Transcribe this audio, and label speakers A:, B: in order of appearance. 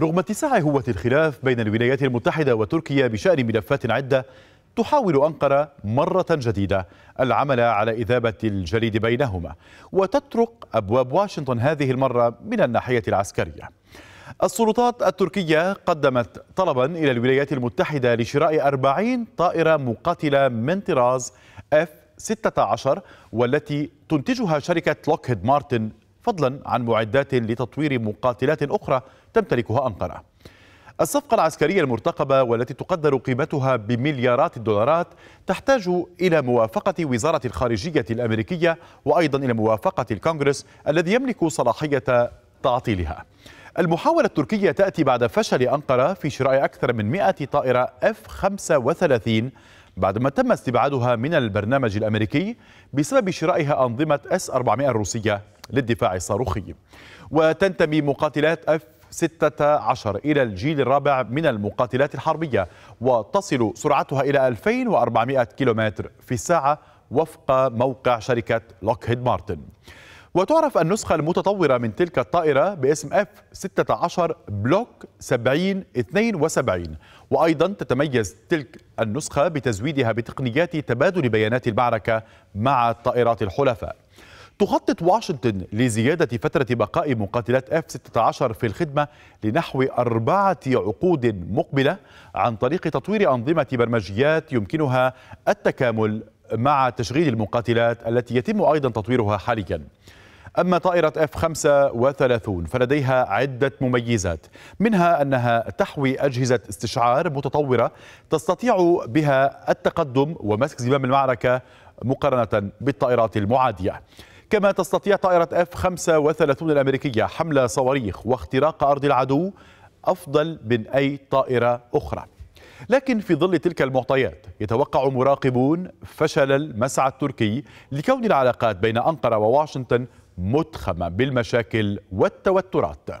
A: رغم اتساع هوة الخلاف بين الولايات المتحدة وتركيا بشأن ملفات عدة تحاول أنقرة مرة جديدة العمل على إذابة الجليد بينهما وتطرق أبواب واشنطن هذه المرة من الناحية العسكرية السلطات التركية قدمت طلبا إلى الولايات المتحدة لشراء 40 طائرة مقاتلة من طراز F-16 والتي تنتجها شركة لوكهيد مارتن فضلا عن معدات لتطوير مقاتلات أخرى تمتلكها أنقرة الصفقة العسكرية المرتقبة والتي تقدر قيمتها بمليارات الدولارات تحتاج إلى موافقة وزارة الخارجية الأمريكية وأيضا إلى موافقة الكونغرس الذي يملك صلاحية تعطيلها المحاولة التركية تأتي بعد فشل أنقرة في شراء أكثر من 100 طائرة F-35 بعدما تم استبعادها من البرنامج الأمريكي بسبب شرائها أنظمة S-400 الروسية للدفاع الصاروخي وتنتمي مقاتلات اف 16 إلى الجيل الرابع من المقاتلات الحربية وتصل سرعتها إلى 2400 كيلومتر في الساعة وفق موقع شركة لوكهيد مارتن وتعرف النسخة المتطورة من تلك الطائرة باسم F-16 بلوك 7072 وأيضا تتميز تلك النسخة بتزويدها بتقنيات تبادل بيانات المعركة مع الطائرات الحلفاء تخطط واشنطن لزيادة فترة بقاء مقاتلات اف 16 في الخدمة لنحو أربعة عقود مقبلة عن طريق تطوير أنظمة برمجيات يمكنها التكامل مع تشغيل المقاتلات التي يتم أيضا تطويرها حاليا أما طائرة اف 35 فلديها عدة مميزات منها أنها تحوي أجهزة استشعار متطورة تستطيع بها التقدم ومسك زمام المعركة مقارنة بالطائرات المعادية كما تستطيع طائرة اف 35 الامريكية حمل صواريخ واختراق ارض العدو افضل من اي طائرة اخرى لكن في ظل تلك المعطيات يتوقع مراقبون فشل المسعى التركي لكون العلاقات بين أنقرة وواشنطن متخمة بالمشاكل والتوترات